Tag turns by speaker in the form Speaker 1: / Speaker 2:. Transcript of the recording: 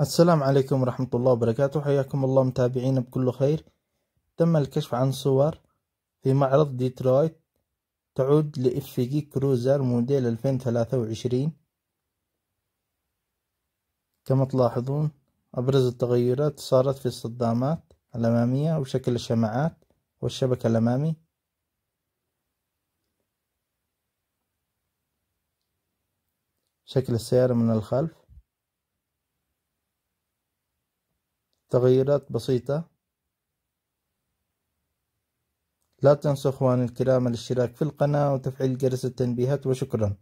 Speaker 1: السلام عليكم ورحمة الله وبركاته حياكم الله متابعينا بكل خير تم الكشف عن صور في معرض ديترويت تعود لإف جي كروزر موديل 2023 كما تلاحظون أبرز التغيرات صارت في الصدامات الأمامية وشكل الشماعات والشبكة الأمامي شكل السيارة من الخلف تغييرات بسيطة لا تنسوا اخواني الكرام الاشتراك في القناة وتفعيل جرس التنبيهات وشكرا